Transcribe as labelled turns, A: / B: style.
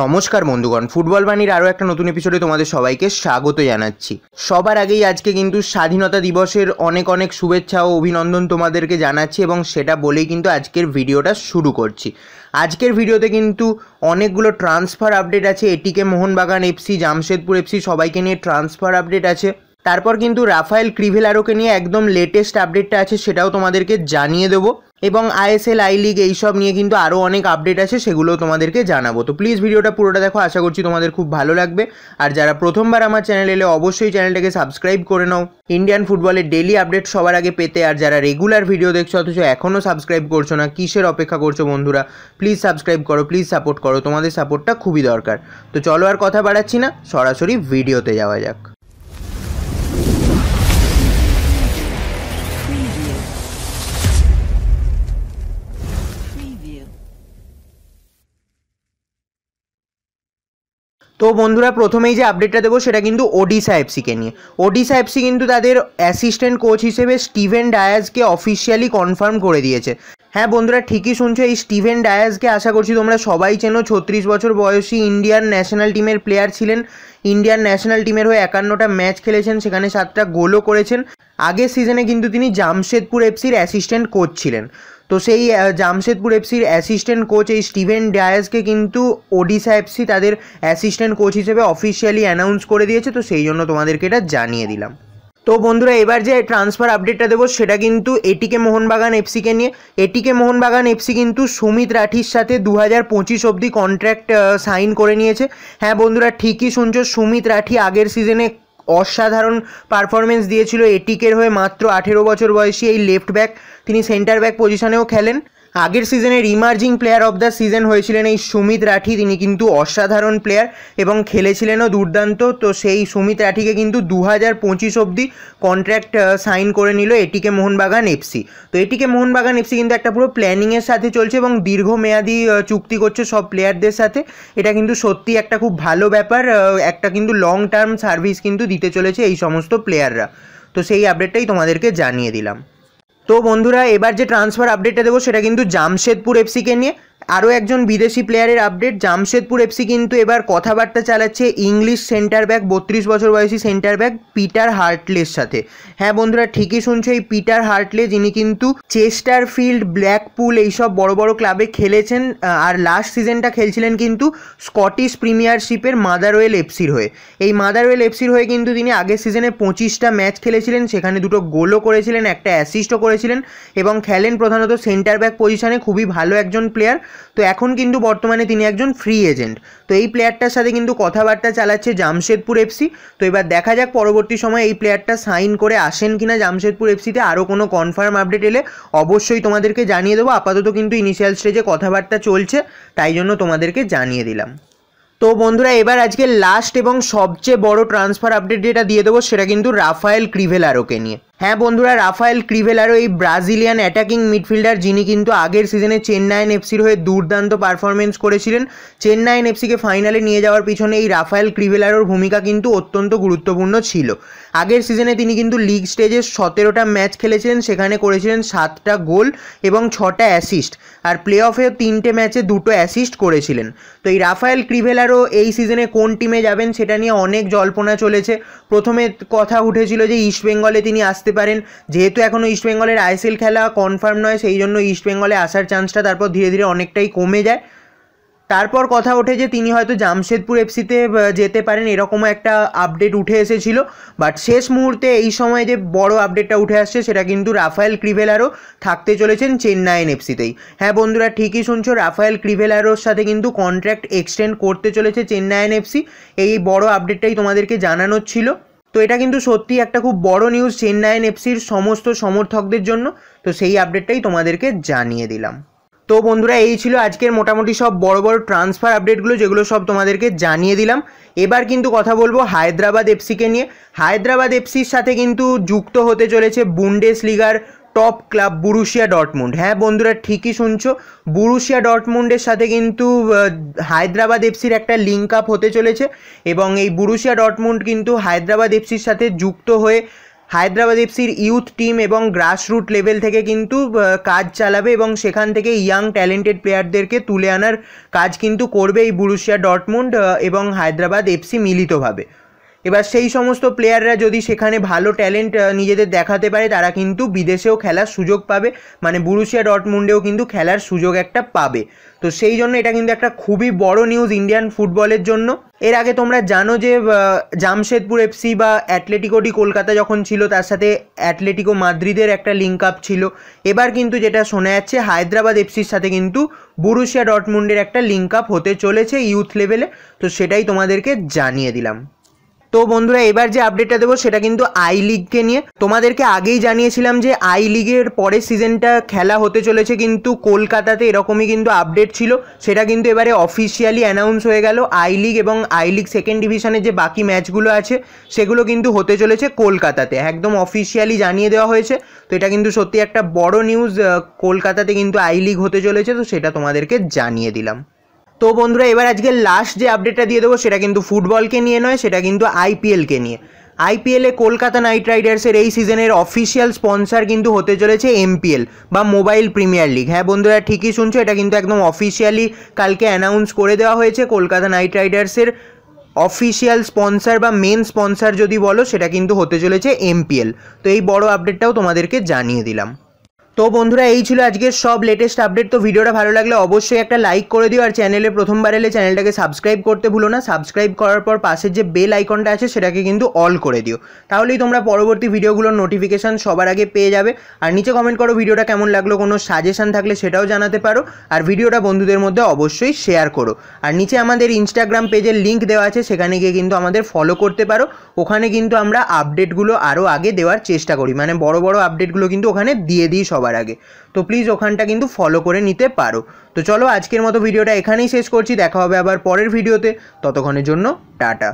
A: নমস্কার বন্ধুগণ ফুটবল বাণীর আরও একটা নতুন এপিসোডে তোমাদের সবাইকে স্বাগত জানাচ্ছি সবার আগেই আজকে কিন্তু স্বাধীনতা দিবসের অনেক অনেক শুভেচ্ছা ও অভিনন্দন তোমাদেরকে জানাচ্ছি এবং সেটা বলেই কিন্তু আজকের ভিডিওটা শুরু করছি আজকের ভিডিওতে কিন্তু অনেকগুলো ট্রান্সফার আপডেট আছে এটিকে মোহনবাগান এফসি জামশেদপুর এফসি সবাইকে নিয়ে ট্রান্সফার আপডেট আছে তারপর কিন্তু রাফায়েল ক্রিভেলারোকে নিয়ে একদম লেটেস্ট আপডেটটা আছে সেটাও তোমাদেরকে জানিয়ে দেবো এবং আইএসএল আই লিগ এইসব নিয়ে কিন্তু আরও অনেক আপডেট আছে সেগুলো তোমাদেরকে জানাবো তো প্লিজ ভিডিওটা পুরোটা দেখো আশা করছি তোমাদের খুব ভালো লাগবে আর যারা প্রথমবার আমার চ্যানেল এলে অবশ্যই চ্যানেলটাকে সাবস্ক্রাইব করে নাও ইন্ডিয়ান ফুটবলের ডেলি আপডেট সবার আগে পেতে আর যারা রেগুলার ভিডিও দেখছো অথচ এখনও সাবস্ক্রাইব করছো না কিসের অপেক্ষা করছো বন্ধুরা প্লিজ সাবস্ক্রাইব করো প্লিজ সাপোর্ট করো তোমাদের সাপোর্টটা খুবই দরকার তো চলো আর কথা বাড়াচ্ছি না সরাসরি ভিডিওতে যাওয়া যাক তো বন্ধুরা প্রথমেই যে আপডেটটা দেবো সেটা কিন্তু ওডিশা এফসিকে নিয়ে ওডিশা এফসি কিন্তু তাদের অ্যাসিস্ট্যান্ট কোচ হিসেবে স্টিভেন ডায়াজকে অফিসিয়ালি কনফার্ম করে দিয়েছে হ্যাঁ বন্ধুরা ঠিকই শুনছো এই স্টিভেন ডায়াজকে আশা করছি তোমরা সবাই চেনো ছত্রিশ বছর বয়সী ইন্ডিয়ান ন্যাশনাল টিমের প্লেয়ার ছিলেন ইন্ডিয়ান ন্যাশনাল টিমের হয়ে একান্নটা ম্যাচ খেলেছেন সেখানে সাতটা গোলও করেছেন আগের সিজনে কিন্তু তিনি জামশেদপুর এফসির অ্যাসিস্ট্যান্ট কোচ ছিলেন তো সেই জামশেদপুর এফসির অ্যাসিস্ট্যান্ট কোচ এই স্টিভেন ডায়াসকে কিন্তু ওডিশা এফসি তাদের অ্যাসিস্ট্যান্ট কোচ হিসেবে অফিসিয়ালি অ্যানাউন্স করে দিয়েছে তো সেই জন্য তোমাদেরকে এটা জানিয়ে দিলাম তো বন্ধুরা এবার যে ট্রান্সফার আপডেটটা দেবো সেটা কিন্তু এটিকে মোহনবাগান এফসিকে নিয়ে এটিকে মোহনবাগান এফসি কিন্তু সুমিত রাঠির সাথে দু হাজার পঁচিশ অবধি কন্ট্র্যাক্ট সাইন করে নিয়েছে হ্যাঁ বন্ধুরা ঠিকই শুনছো সুমিত রাঠি আগের সিজনে অসাধারণ পারফরমেন্স দিয়েছিল এটিকের হয়ে মাত্র আঠেরো বছর বয়সী এই লেফট ব্যাক তিনি সেন্টার ব্যাক পজিশনেও খেলেন আগের সিজনের emerging player of the season হয়েছিলেন এই সুমিত রাঠি তিনি কিন্তু অসাধারণ প্লেয়ার এবং খেলেছিলেনও দুর্দান্ত তো সেই সুমিত রাঠিকে কিন্তু দু হাজার পঁচিশ অবধি কন্ট্র্যাক্ট সাইন করে নিল এটিকে মোহনবাগান এফসি তো এটিকে মোহনবাগান এফসি কিন্তু একটা পুরো প্ল্যানিংয়ের সাথে চলছে এবং দীর্ঘমেয়াদী চুক্তি করছে সব প্লেয়ারদের সাথে এটা কিন্তু সত্যি একটা খুব ভালো ব্যাপার একটা কিন্তু লং টার্ম সার্ভিস কিন্তু দিতে চলেছে এই সমস্ত প্লেয়াররা তো সেই আপডেটটাই তোমাদেরকে জানিয়ে দিলাম তো বন্ধুরা এবার যে ট্রান্সফার আপডেটটা দেবো সেটা কিন্তু জামশেদপুর এফসিকে নিয়ে আরও একজন বিদেশি প্লেয়ারের আপডেট জামশেদপুর এফসি কিন্তু এবার কথাবার্তা চালাচ্ছে ইংলিশ সেন্টার ব্যাক বত্রিশ বছর বয়সী সেন্টার ব্যাক পিটার হার্টলের সাথে হ্যাঁ বন্ধুরা ঠিকই শুনছো এই পিটার হার্টলে যিনি কিন্তু চেস্টার ফিল্ড ব্ল্যাকপুল এইসব বড় বড় ক্লাবে খেলেছেন আর লাস্ট সিজনটা খেলছিলেন কিন্তু স্কটিশ প্রিমিয়ারশিপের মাদারওয়েল এফসির হয়ে এই মাদারওয়েল এফসির হয়ে কিন্তু তিনি আগের সিজনে পঁচিশটা ম্যাচ খেলেছিলেন সেখানে দুটো গোলও করেছিলেন একটা অ্যাসিস্টও করেছিলেন এবং খেলেন প্রধানত সেন্টার ব্যাক পজিশনে খুবই ভালো একজন প্লেয়ার তো এখন কিন্তু বর্তমানে তিনি একজন ফ্রি এজেন্ট তো এই প্লেয়ারটার সাথে কিন্তু কথাবার্তা চালাচ্ছে জামশেদপুর এফসি তো এবার দেখা যাক পরবর্তী সময়ে এই প্লেয়ারটা সাইন করে আসেন কিনা জামশেদপুর এফসিতে আরও কোনো কনফার্ম আপডেট এলে অবশ্যই তোমাদেরকে জানিয়ে দেবো আপাতত কিন্তু ইনিশিয়াল স্টেজে কথাবার্তা চলছে তাই জন্য তোমাদেরকে জানিয়ে দিলাম তো বন্ধুরা এবার আজকে লাস্ট এবং সবচেয়ে বড় ট্রান্সফার আপডেট যেটা দিয়ে দেবো সেটা কিন্তু রাফায়েল ক্রিভেলারোকে নিয়ে হ্যাঁ বন্ধুরা রাফায়েল ক্রিভেলারও এই ব্রাজিলিয়ান অ্যাটাকিং মিডফিল্ডার যিনি কিন্তু আগের সিজনে চেন্নাইন এফসির হয়ে দুর্দান্ত পারফরমেন্স করেছিলেন চেন্নাইন এফসিকে ফাইনালে নিয়ে যাওয়ার পিছনে এই রাফায়েল ক্রিভেলারোর ভূমিকা কিন্তু অত্যন্ত গুরুত্বপূর্ণ ছিল আগের সিজনে তিনি কিন্তু লিগ স্টেজে সতেরোটা ম্যাচ খেলেছিলেন সেখানে করেছিলেন সাতটা গোল এবং ছটা অ্যাসিস্ট আর প্লে অফেও তিনটে ম্যাচে দুটো অ্যাসিস্ট করেছিলেন তো এই রাফায়েল ক্রিভেলারও এই সিজনে কোন টিমে যাবেন সেটা নিয়ে অনেক জল্পনা চলেছে প্রথমে কথা উঠেছিল যে ইস্টবেঙ্গলে তিনি আসতে আসতে পারেন যেহেতু এখনও ইস্টবেঙ্গলের আইএসএল খেলা কনফার্ম নয় সেই জন্য ইস্টবেঙ্গলে আসার চান্সটা তারপর ধীরে ধীরে অনেকটাই কমে যায় তারপর কথা ওঠে যে তিনি হয়তো জামশেদপুর এফসিতে যেতে পারেন এরকমও একটা আপডেট উঠে এসেছিল বাট শেষ মুহূর্তে এই সময় যে বড় আপডেটটা উঠে আসছে সেটা কিন্তু রাফায়েল ক্রিভেলারও থাকতে চলেছেন চেন্নাইন এফসিতেই হ্যাঁ বন্ধুরা ঠিকই শুনছো রাফায়েল ক্রিভেলারোর সাথে কিন্তু কন্ট্রাক্ট এক্সটেন্ড করতে চলেছে চেন্নাইন এফসি এই বড় আপডেটটাই তোমাদেরকে জানানোর ছিল তো এটা কিন্তু সত্যি একটা খুব বড় নিউজ চেন্নাইন এফসির সমস্ত সমর্থকদের জন্য তো সেই আপডেটটাই তোমাদেরকে জানিয়ে দিলাম তো বন্ধুরা এই ছিল আজকের মোটামুটি সব বড় বড় ট্রান্সফার আপডেটগুলো যেগুলো সব তোমাদেরকে জানিয়ে দিলাম এবার কিন্তু কথা বলবো হায়দ্রাবাদ এফসিকে নিয়ে হায়দ্রাবাদ এফসির সাথে কিন্তু যুক্ত হতে চলেছে বুন্ডেস লিগার টপ ক্লাব বুরুশিয়া ডটমুন্ড হ্যাঁ বন্ধুরা ঠিকই শুনছো বুরুশিয়া ডটমুন্ডের সাথে কিন্তু হায়দ্রাবাদ এফসির একটা লিঙ্ক আপ হতে চলেছে এবং এই বুরুশিয়া ডটমুন্ড কিন্তু হায়দ্রাবাদ এফসির সাথে যুক্ত হয়ে হায়দ্রাবাদ এফসির ইউথ টিম এবং গ্রাসরুট লেভেল থেকে কিন্তু কাজ চালাবে এবং সেখান থেকে ইয়াং ট্যালেন্টেড প্লেয়ারদেরকে তুলে আনার কাজ কিন্তু করবে এই বুরুশিয়া ডটমুন্ড এবং হায়দ্রাবাদ এফসি মিলিতভাবে এবার সেই সমস্ত প্লেয়াররা যদি সেখানে ভালো ট্যালেন্ট নিজেদের দেখাতে পারে তারা কিন্তু বিদেশেও খেলার সুযোগ পাবে মানে বুরুশিয়া ডটমুন্ডেও কিন্তু খেলার সুযোগ একটা পাবে তো সেই জন্য এটা কিন্তু একটা খুবই বড় নিউজ ইন্ডিয়ান ফুটবলের জন্য এর আগে তোমরা জানো যে জামশেদপুর এফসি বা অ্যাটলেটিকো ডি কলকাতা যখন ছিল তার সাথে অ্যাটলেটিকো মাদ্রিদের একটা লিঙ্ক আপ ছিল এবার কিন্তু যেটা শোনা যাচ্ছে হায়দ্রাবাদ এফসির সাথে কিন্তু বুরুশিয়া ডটমুন্ডের একটা লিঙ্ক আপ হতে চলেছে ইউথ লেভেলে তো সেটাই তোমাদেরকে জানিয়ে দিলাম তো বন্ধুরা এবার যে আপডেটটা দেবো সেটা কিন্তু আই লিগকে নিয়ে তোমাদেরকে আগেই জানিয়েছিলাম যে আই লিগের পরের সিজনটা খেলা হতে চলেছে কিন্তু কলকাতাতে এরকমই কিন্তু আপডেট ছিল সেটা কিন্তু এবারে অফিসিয়ালি অ্যানাউন্স হয়ে গেল আই লিগ এবং আই লিগ সেকেন্ড ডিভিশনের যে বাকি ম্যাচগুলো আছে সেগুলো কিন্তু হতে চলেছে কলকাতাতে একদম অফিসিয়ালি জানিয়ে দেওয়া হয়েছে তো এটা কিন্তু সত্যি একটা বড় নিউজ কলকাতাতে কিন্তু আই লিগ হতে চলেছে তো সেটা তোমাদেরকে জানিয়ে দিলাম তো বন্ধুরা এবার আজকে লাস্ট যে আপডেটটা দিয়ে দেবো সেটা কিন্তু ফুটবলকে নিয়ে নয় সেটা কিন্তু আইপিএলকে নিয়ে আইপিএলে কলকাতা নাইট রাইডার্সের এই সিজনের অফিসিয়াল স্পন্সর কিন্তু হতে চলেছে এমপিএল বা মোবাইল প্রিমিয়ার লিগ হ্যাঁ বন্ধুরা ঠিকই শুনছো এটা কিন্তু একদম অফিসিয়ালি কালকে অ্যানাউন্স করে দেওয়া হয়েছে কলকাতা নাইট রাইডার্সের অফিসিয়াল স্পন্সর বা মেন স্পন্সর যদি বলো সেটা কিন্তু হতে চলেছে এমপিএল তো এই বড় আপডেটটাও তোমাদেরকে জানিয়ে দিলাম তো বন্ধুরা এই ছিল আজকের সব লেটেস্ট আপডেট তো ভিডিওটা ভালো লাগলে অবশ্যই একটা লাইক করে দিও আর চ্যানেলে প্রথমবার এলে চ্যানেলটাকে সাবস্ক্রাইব করতে ভুলো না সাবস্ক্রাইব করার পর পাশের যে বেল আইকনটা আছে সেটাকে কিন্তু অল করে দিও তাহলেই তোমরা পরবর্তী ভিডিওগুলোর নোটিফিকেশান সবার আগে পেয়ে যাবে আর নিচে কমেন্ট করো ভিডিওটা কেমন লাগলো কোনো সাজেশান থাকলে সেটাও জানাতে পারো আর ভিডিওটা বন্ধুদের মধ্যে অবশ্যই শেয়ার করো আর নিচে আমাদের ইনস্টাগ্রাম পেজের লিঙ্ক দেওয়া আছে সেখানে গিয়ে কিন্তু আমাদের ফলো করতে পারো ওখানে কিন্তু আমরা আপডেটগুলো আরও আগে দেওয়ার চেষ্টা করি মানে বড় বড় আপডেটগুলো কিন্তু ওখানে দিয়ে দিই সবাই সবার আগে তো প্লিজ ওখানটা কিন্তু ফলো করে নিতে পারো তো চলো আজকের মতো ভিডিওটা এখানেই শেষ করছি দেখা হবে আবার পরের ভিডিওতে ততক্ষণের জন্য টাটা